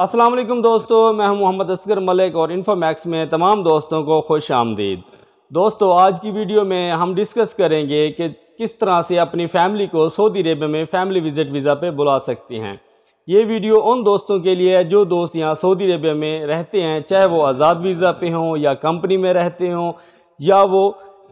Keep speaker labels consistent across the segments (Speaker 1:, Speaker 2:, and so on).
Speaker 1: असलम दोस्तों मैं हूं मोहम्मद असगर मलिक और इन्फोमैक्स में तमाम दोस्तों को खुश आमदीद दोस्तों आज की वीडियो में हम डिस्कस करेंगे कि किस तरह से अपनी फैमिली को सऊदी अरेबिया में फैमिली विज़िट वीज़ा पे बुला सकती हैं ये वीडियो उन दोस्तों के लिए है जो दोस्त यहाँ सऊदी अरेबिया में रहते हैं चाहे वो आज़ाद वीज़ा पे हों या कंपनी में रहते हों या वो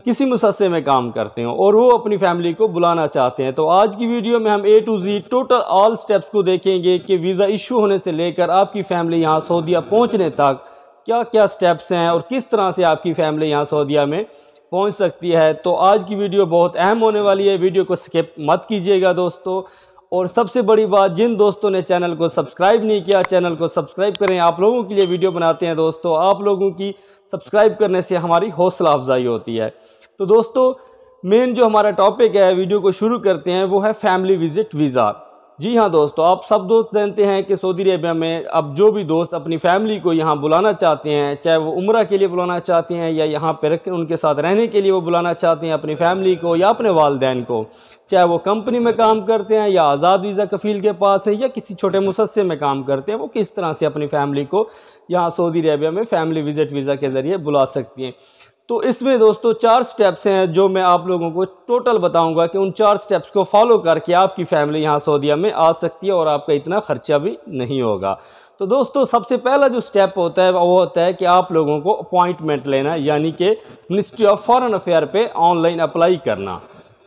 Speaker 1: किसी मुसस्से में काम करते हैं और वो अपनी फैमिली को बुलाना चाहते हैं तो आज की वीडियो में हम A to Z total all steps को देखेंगे कि वीज़ा इशू होने से लेकर आपकी फैमिली यहाँ सऊदिया पहुँचने तक क्या क्या स्टेप्स हैं और किस तरह से आपकी फैमिली यहाँ सऊदिया में पहुँच सकती है तो आज की वीडियो बहुत अहम होने वाली है वीडियो को स्किप मत कीजिएगा दोस्तों और सबसे बड़ी बात जिन दोस्तों ने चैनल को सब्सक्राइब नहीं किया चैनल को सब्सक्राइब करें आप लोगों के लिए वीडियो बनाते हैं दोस्तों आप लोगों की सब्सक्राइब करने से हमारी हौसला अफजाई होती है तो दोस्तों मेन जो हमारा टॉपिक है वीडियो को शुरू करते हैं वो है फैमिली विज़िट वीज़ा जी हाँ दोस्तों आप सब दोस्त जानते हैं कि सऊदी अरेबिया में अब जो भी दोस्त अपनी फैमिली को यहाँ बुलाना चाहते हैं चाहे वो उम्र के लिए बुलाना चाहते हैं या यहाँ पर रख उनके साथ रहने के लिए वो बुलाना चाहते हैं अपनी फैमिली को या अपने वालदेन को चाहे वो कंपनी में काम करते हैं या आज़ाद वीज़ा कफ़ील के पास है या किसी छोटे मुसस्से में काम करते हैं वो किस तरह से अपनी फैमिली को यहाँ सऊदी अरेबिया में फ़ैमिली विज़िट वीज़ा के ज़रिए बुला सकती हैं तो इसमें दोस्तों चार स्टेप्स हैं जो मैं आप लोगों को टोटल बताऊंगा कि उन चार स्टेप्स को फॉलो करके आपकी फैमिली यहाँ सऊदीया में आ सकती है और आपका इतना ख़र्चा भी नहीं होगा तो दोस्तों सबसे पहला जो स्टेप होता है वो होता है कि आप लोगों को अपॉइंटमेंट लेना यानी कि मिनिस्ट्री ऑफ फॉरेन अफेयर पे ऑनलाइन अप्लाई करना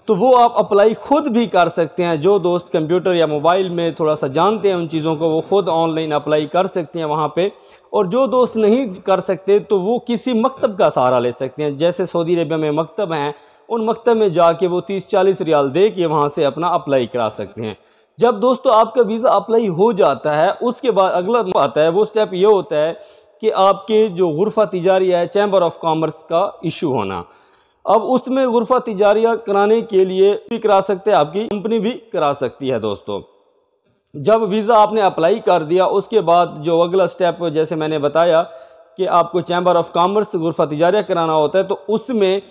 Speaker 1: तो वो आप अप्लाई खुद भी कर सकते हैं जो दोस्त कंप्यूटर या मोबाइल में थोड़ा सा जानते हैं उन चीज़ों को वो खुद ऑनलाइन अप्लाई कर सकते हैं वहाँ पे और जो दोस्त नहीं कर सकते तो वो किसी मकतब का सहारा ले सकते हैं जैसे सऊदी अरबिया में मकतब हैं उन मकतब में जाके वो तीस चालीस रियाल दे के वहाँ से अपना अप्लाई करा सकते हैं जब दोस्तों आपका वीज़ा अप्लाई हो जाता है उसके बाद अगला आता है वो स्टेप ये होता है कि आपके जो गुरफा तिजारी है चैम्बर ऑफ कामर्स का इशू होना अब उसमें गुरफा तिजारिया कराने के लिए भी करा सकते हैं आपकी कंपनी भी करा सकती है दोस्तों जब वीज़ा आपने अप्लाई कर दिया उसके बाद जो अगला स्टेप जैसे मैंने बताया कि आपको चैम्बर ऑफ कॉमर्स गुरफा तिजारिया कराना होता है तो उसमें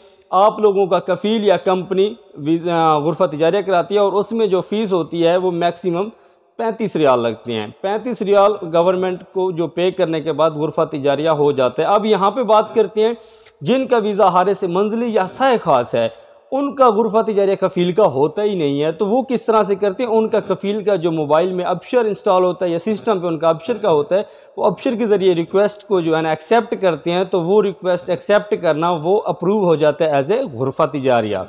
Speaker 1: आप लोगों का कफ़ील या कंपनी गुरफा तिजारिया कराती है और उसमें जो फ़ीस होती है वो मैक्सिमम पैंतीस रियाल लगती हैं पैंतीस रियाल गवर्नमेंट को जो पे करने के बाद गुरफा तिजारिया हो जाता है अब यहाँ पर बात करते हैं जिनका वीज़ा हारे से मंजिली या सह खास है उनका गुरफत जारिया कफ़ील का होता ही नहीं है तो वो किस तरह से करते हैं उनका कफ़ील का जो मोबाइल में अपशर इंस्टॉल होता है या सिस्टम पे उनका अपशर का होता है वो अपशर के ज़रिए रिक्वेस्ट को जो है ना एक्सेप्ट करते हैं तो वो रिक्वेस्ट एक्सेप्ट करना वो अप्रूव हो जाता है एज ए गुरफत जारिया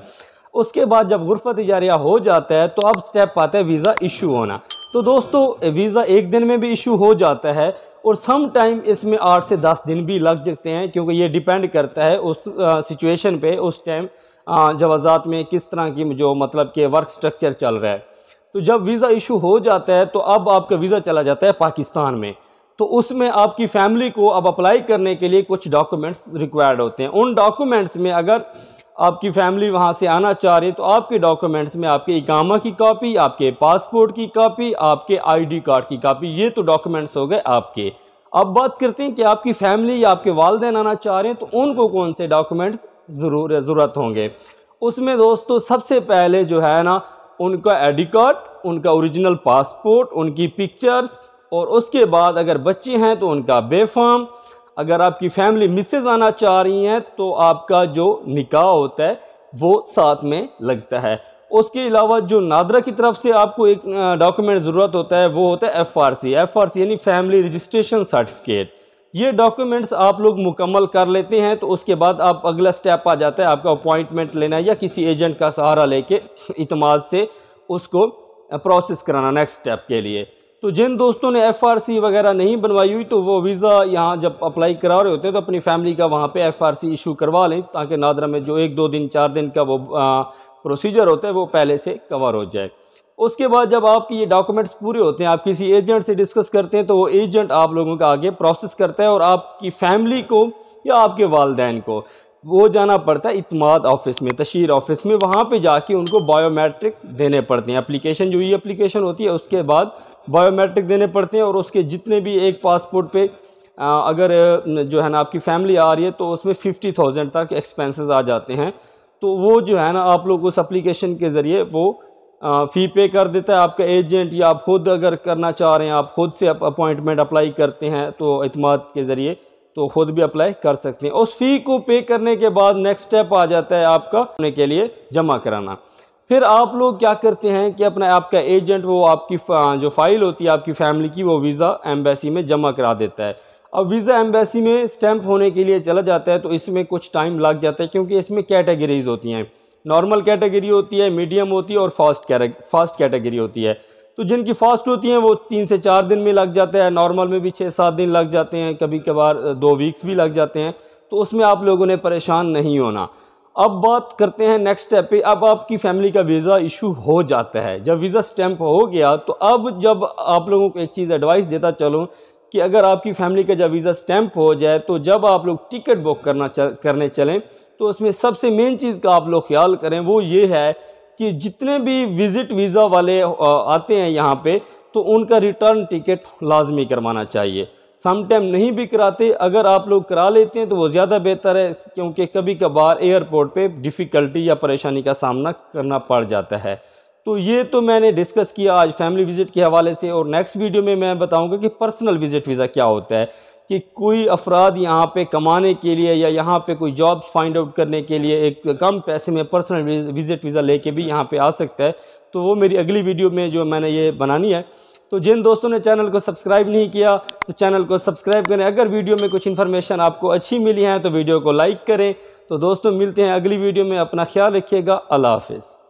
Speaker 1: उसके बाद जब गुरफत जारिया हो जाता है तो अब स्टेप आता है वीज़ा इशू होना तो दोस्तों वीज़ा एक दिन में भी इशू हो जाता है और सम टाइम इसमें आठ से दस दिन भी लग सकते हैं क्योंकि ये डिपेंड करता है उस सिचुएशन पे उस टाइम जवाजात में किस तरह की जो मतलब के वर्क स्ट्रक्चर चल रहा है तो जब वीज़ा इशू हो जाता है तो अब आपका वीज़ा चला जाता है पाकिस्तान में तो उसमें आपकी फैमिली को अब अप्लाई करने के लिए कुछ डॉक्यूमेंट्स रिक्वायर्ड होते हैं उन डॉक्यूमेंट्स में अगर आपकी फैमिली वहाँ से आना चाह रही है तो आपके डॉक्यूमेंट्स में आपके इकामा की कापी आपके पासपोर्ट की कापी आपके आईडी कार्ड की कापी ये तो डॉक्यूमेंट्स हो गए आपके अब बात करते हैं कि आपकी फैमिली या आपके वालदेन आना चाह रहे हैं तो उनको कौन से डॉक्यूमेंट्स ज़रूर ज़रूरत होंगे उसमें दोस्तों सबसे पहले जो है ना उनका आई कार्ड उनका ओरिजिनल पासपोर्ट उनकी पिक्चर्स और उसके बाद अगर बच्चे हैं तो उनका बेफाम अगर आपकी फैमिली मिसेज आना चाह रही हैं तो आपका जो निकाह होता है वो साथ में लगता है उसके अलावा जो नादरा की तरफ से आपको एक डॉक्यूमेंट ज़रूरत होता है वो होता है F R C F R C यानी फैमिली रजिस्ट्रेशन सर्टिफिकेट ये डॉक्यूमेंट्स आप लोग मुकम्मल कर लेते हैं तो उसके बाद आप अगला स्टेप आ जाता है आपका अपॉइंटमेंट लेना या किसी एजेंट का सहारा लेके इतमाद से उसको प्रोसेस कराना नेक्स्ट स्टेप के लिए तो जिन दोस्तों ने एफआरसी वगैरह नहीं बनवाई हुई तो वो वीज़ा यहाँ जब अप्लाई करा रहे होते हैं तो अपनी फैमिली का वहाँ पे एफआरसी इशू करवा लें ताकि नादरा में जो एक दो दिन चार दिन का वो प्रोसीजर होता है वो पहले से कवर हो जाए उसके बाद जब आपकी ये डॉक्यूमेंट्स पूरे होते हैं आप किसी एजेंट से डिस्कस करते हैं तो वो एजेंट आप लोगों का आगे प्रोसेस करता है और आपकी फैमिली को या आपके वालदेन को वो जाना पड़ता है इतमाद ऑफिस में तशीर ऑफिस में वहाँ पे जाके उनको बायोमेट्रिक देने पड़ते हैं एप्लीकेशन जो ये एप्लीकेशन होती है उसके बाद बायोमेट्रिक देने पड़ते हैं और उसके जितने भी एक पासपोर्ट पे अगर जो है ना आपकी फैमिली आ रही है तो उसमें फिफ्टी थाउजेंड तक एक्सपेंसेस आ जाते हैं तो वो जो है ना आप लोग उस एप्लीकेशन के ज़रिए वो फ़ी पे कर देता है आपका एजेंट या आप खुद अगर करना चाह रहे हैं आप खुद से अपॉइंटमेंट अप्लाई करते हैं तो अतमाद के ज़रिए तो ख़ुद भी अप्लाई कर सकते हैं उस फ़ी को पे करने के बाद नेक्स्ट स्टेप आ जाता है आपका के लिए जमा कराना फिर आप लोग क्या करते हैं कि अपना आपका एजेंट वो आपकी जो फाइल होती है आपकी फैमिली की वो वीज़ा एम्बेसी में जमा करा देता है अब वीज़ा एम्बेसी में स्टैंप होने के लिए चला जाता है तो इसमें कुछ टाइम लग जाता है क्योंकि इसमें कैटेगरीज होती हैं नॉर्मल कैटेगरी होती है मीडियम होती है और फास्ट फास्ट कैटेगरी होती है तो जिनकी फास्ट होती हैं वो तीन से चार दिन में लग जाता है नॉर्मल में भी छः सात दिन लग जाते हैं कभी कभार दो वीक्स भी लग जाते हैं तो उसमें आप लोगों ने परेशान नहीं होना अब बात करते हैं नेक्स्ट स्टेप पे अब आपकी फैमिली का वीज़ा इशू हो जाता है जब वीज़ा स्टैम्प हो गया तो अब जब आप लोगों को एक चीज़ एडवाइस देता चलूँ कि अगर आपकी फैमिली का जब वीज़ा स्टैम्प हो जाए तो जब आप लोग टिकट बुक करना चल, करने चलें तो उसमें सबसे मेन चीज़ का आप लोग ख्याल करें वो ये है कि जितने भी विज़िट वीज़ा वाले आते हैं यहाँ पे तो उनका रिटर्न टिकट लाजमी करवाना चाहिए सम टाइम नहीं भी कराते अगर आप लोग करा लेते हैं तो वो ज़्यादा बेहतर है क्योंकि कभी कभार एयरपोर्ट पे डिफ़िकल्टी या परेशानी का सामना करना पड़ जाता है तो ये तो मैंने डिस्कस किया आज फैमिली विज़िट के हवाले से और नेक्स्ट वीडियो में मैं बताऊँगा कि पर्सनल विज़िट वीज़ा क्या होता है कि कोई अफराद यहाँ पे कमाने के लिए या यहाँ पे कोई जॉब फाइंड आउट करने के लिए एक कम पैसे में पर्सनल विज़िट वीज़ा लेके भी यहाँ पे आ सकता है तो वो मेरी अगली वीडियो में जो मैंने ये बनानी है तो जिन दोस्तों ने चैनल को सब्सक्राइब नहीं किया तो चैनल को सब्सक्राइब करें अगर वीडियो में कुछ इन्फॉर्मेशन आपको अच्छी मिली है तो वीडियो को लाइक करें तो दोस्तों मिलते हैं अगली वीडियो में अपना ख्याल रखिएगा अल्लाह हाफिज़